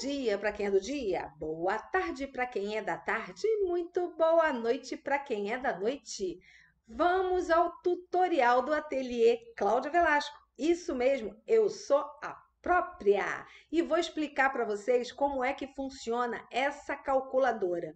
dia para quem é do dia, boa tarde para quem é da tarde e muito boa noite para quem é da noite. Vamos ao tutorial do ateliê Cláudia Velasco. Isso mesmo, eu sou a própria e vou explicar para vocês como é que funciona essa calculadora.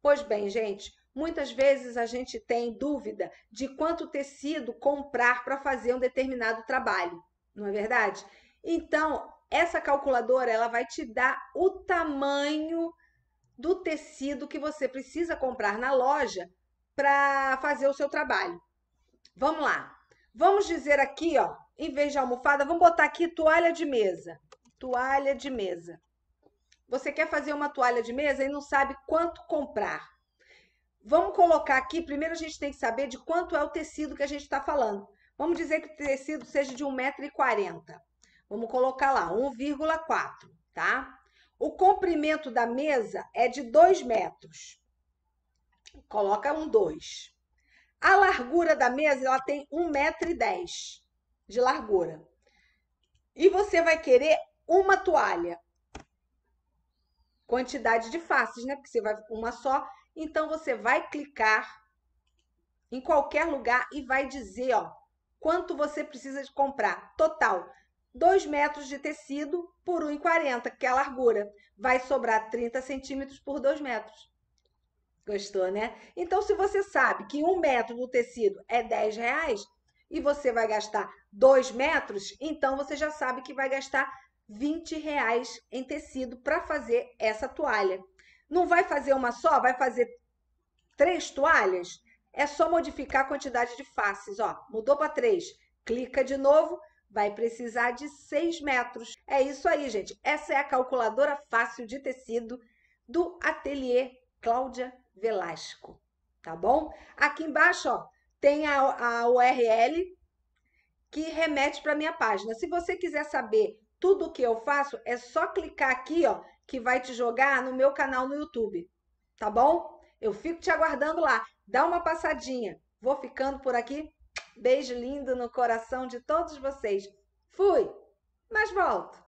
Pois bem, gente, muitas vezes a gente tem dúvida de quanto tecido comprar para fazer um determinado trabalho, não é verdade? Então, essa calculadora ela vai te dar o tamanho do tecido que você precisa comprar na loja para fazer o seu trabalho. Vamos lá. Vamos dizer aqui, ó, em vez de almofada, vamos botar aqui toalha de mesa. Toalha de mesa. Você quer fazer uma toalha de mesa e não sabe quanto comprar. Vamos colocar aqui, primeiro a gente tem que saber de quanto é o tecido que a gente está falando. Vamos dizer que o tecido seja de 1,40m. Vamos colocar lá, 1,4, tá? O comprimento da mesa é de 2 metros. Coloca um 2. A largura da mesa, ela tem 1,10 metro de largura. E você vai querer uma toalha. Quantidade de faces, né? Porque você vai uma só. Então, você vai clicar em qualquer lugar e vai dizer, ó, quanto você precisa de comprar. Total, 2 metros de tecido por 1,40, que é a largura. Vai sobrar 30 centímetros por 2 metros. Gostou, né? Então, se você sabe que um metro do tecido é 10 reais e você vai gastar 2 metros, então você já sabe que vai gastar 20 reais em tecido para fazer essa toalha. Não vai fazer uma só? Vai fazer três toalhas? É só modificar a quantidade de faces, ó. Mudou para três. Clica de novo, vai precisar de 6 metros. É isso aí, gente. Essa é a calculadora fácil de tecido do ateliê Cláudia Velasco, tá bom? Aqui embaixo, ó, tem a, a URL que remete para minha página. Se você quiser saber tudo o que eu faço, é só clicar aqui, ó, que vai te jogar no meu canal no YouTube, tá bom? Eu fico te aguardando lá. Dá uma passadinha. Vou ficando por aqui. Beijo lindo no coração de todos vocês. Fui, mas volto.